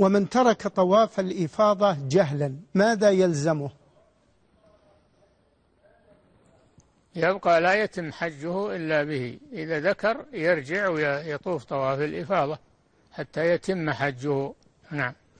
ومن ترك طواف الإفاضة جهلا ماذا يلزمه يبقى لا يتم حجه إلا به إذا ذكر يرجع ويطوف طواف الإفاضة حتى يتم حجه نعم